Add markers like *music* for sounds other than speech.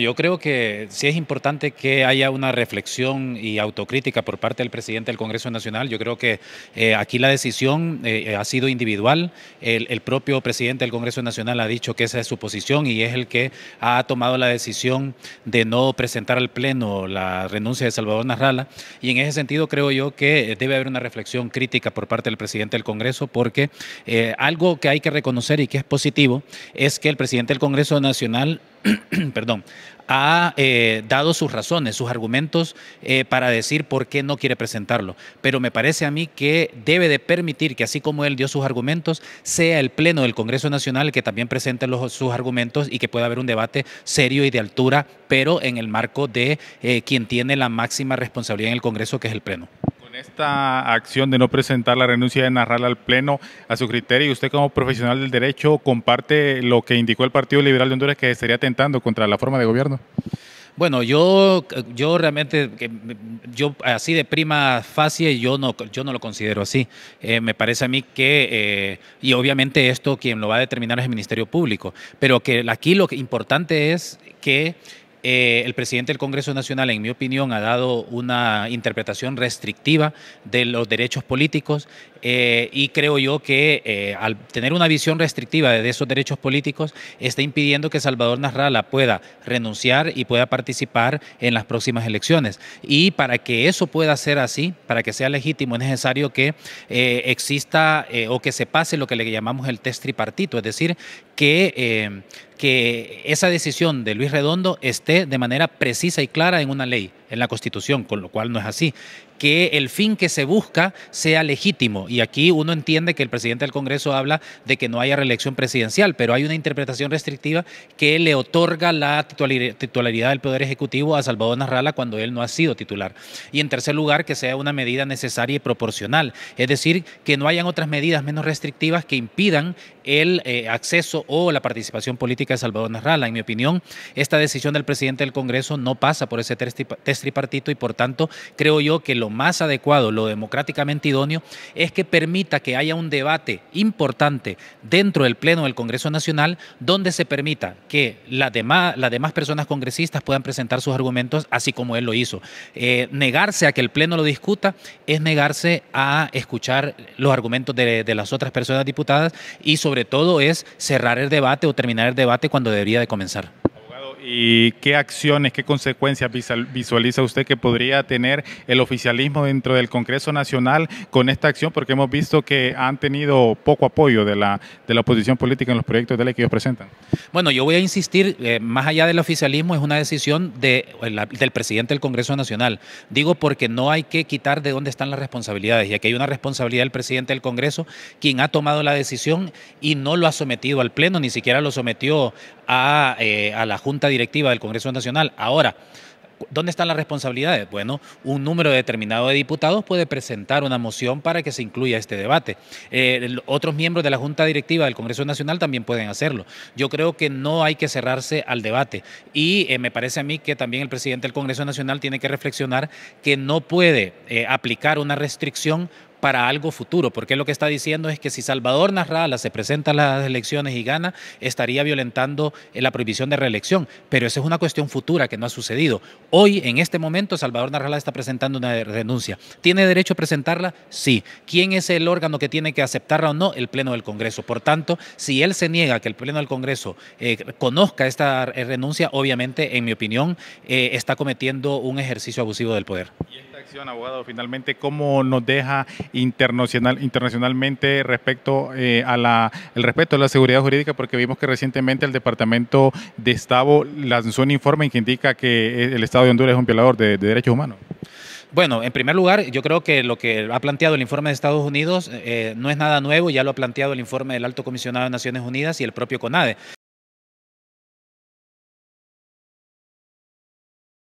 Yo creo que sí es importante que haya una reflexión y autocrítica por parte del presidente del Congreso Nacional. Yo creo que eh, aquí la decisión eh, ha sido individual. El, propio presidente del Congreso Nacional ha dicho que esa es su posición y es el que ha tomado la decisión de no presentar al Pleno la renuncia de Salvador Narrala. Y en ese sentido creo yo que eh, debe haber una reflexión crítica por parte del presidente del Congreso porque algo que hay que reconocer y que es positivo es que el presidente del Congreso Nacional *clears throat* perdón, ha eh, dado sus razones, sus argumentos eh, para decir por qué no quiere presentarlo. Pero me parece a mí que debe de permitir que así como él dio sus argumentos, sea el Pleno del Congreso Nacional que también presente los, sus argumentos y que pueda haber un debate serio y de altura, pero en el marco de eh, quien tiene la máxima responsabilidad en el Congreso, que es el Pleno en esta acción de no presentar la renuncia de narrarla al Pleno a su criterio, y usted como profesional del derecho comparte lo que indicó el Partido Liberal de Honduras que estaría atentando contra la forma de gobierno. Bueno, yo, yo realmente, yo así de prima facie, yo no, yo no lo considero así. Eh, me parece a mí que, eh, y obviamente esto quien lo va a determinar es el Ministerio Público, pero que aquí lo importante es que eh, el presidente del Congreso Nacional, en mi opinión, ha dado una interpretación restrictiva de los derechos políticos eh, y creo yo que eh, al tener una visión restrictiva de esos derechos políticos está impidiendo que Salvador Narrala pueda renunciar y pueda participar en las próximas elecciones. Y para que eso pueda ser así, para que sea legítimo, es necesario que exista o que se pase lo que le llamamos el test tripartito, es decir, que, em, que esa decisión de Luis Redondo esté de manera precisa y clara en una ley, en la Constitución, con lo cual no es así que el fin que se busca sea legítimo. Y aquí uno entiende que el presidente del Congreso habla de que no haya reelección presidencial, pero hay una interpretación restrictiva que le otorga la titularidad del Poder Ejecutivo a Salvador Narrala cuando él no ha sido titular. Y en tercer lugar, que sea una medida necesaria y proporcional. Es decir, que no hayan otras medidas menos restrictivas que impidan el eh, acceso o la participación política de Salvador Narrala. En mi opinión, esta decisión del presidente del Congreso no pasa por ese test tripartito y por tanto creo yo que lo más adecuado, lo democráticamente idóneo, es que permita que haya un debate importante dentro del Pleno del Congreso Nacional donde se permita que las demás, personas congresistas puedan presentar sus argumentos así como él lo hizo. Eh, negarse a que el Pleno lo discuta es negarse a escuchar los argumentos de, de las otras personas diputadas y sobre todo es cerrar el debate o terminar el debate cuando debería de comenzar y qué acciones, qué consecuencias visualiza usted que podría tener el oficialismo dentro del Congreso Nacional con esta acción, porque hemos visto que han tenido poco apoyo de la, de la oposición política en los proyectos de ley que ellos presentan. Bueno, yo voy a insistir, eh, más allá del oficialismo, es una decisión de, eh, del presidente del Congreso Nacional. Digo porque no hay que quitar de dónde están las responsabilidades, y aquí hay una responsabilidad del presidente del Congreso, quien ha tomado la decisión y no lo ha sometido al Pleno, ni siquiera lo sometió a, eh, a la Junta directiva del Congreso Nacional. Ahora, ¿Dónde están las responsabilidades? Bueno, un número determinado de diputados puede presentar una moción para que se incluya este debate. Eh, otros miembros de la Junta Directiva del Congreso Nacional también pueden hacerlo. Yo creo que no hay que cerrarse al debate y eh, me parece a mí que también el presidente del Congreso Nacional tiene que reflexionar que no puede eh, aplicar una restricción para algo futuro, porque lo que está diciendo es que si Salvador Narrala se presenta a las elecciones y gana, estaría violentando eh, la prohibición de reelección, pero esa es una cuestión futura que no ha sucedido. Hoy, en este momento, Salvador Narrala está presentando una renuncia. ¿Tiene derecho a presentarla? Sí. ¿Quién es el órgano que tiene que aceptarla o no? El Pleno del Congreso. Por tanto, si él se niega a que el Pleno del Congreso eh, conozca esta eh, renuncia, obviamente, en mi opinión, está cometiendo un ejercicio abusivo del poder abogado, finalmente, cómo nos deja internacionalmente respecto eh, a la, el respeto a la seguridad jurídica? Porque vimos que recientemente el Departamento de Estado lanzó un informe que indica que eh, el Estado de Honduras es un violador de, derechos humanos. Bueno, en primer lugar, yo creo que lo que ha planteado el informe de Estados Unidos eh, no es nada nuevo, ya lo ha planteado el informe del Alto Comisionado de Naciones Unidas y el propio CONADE.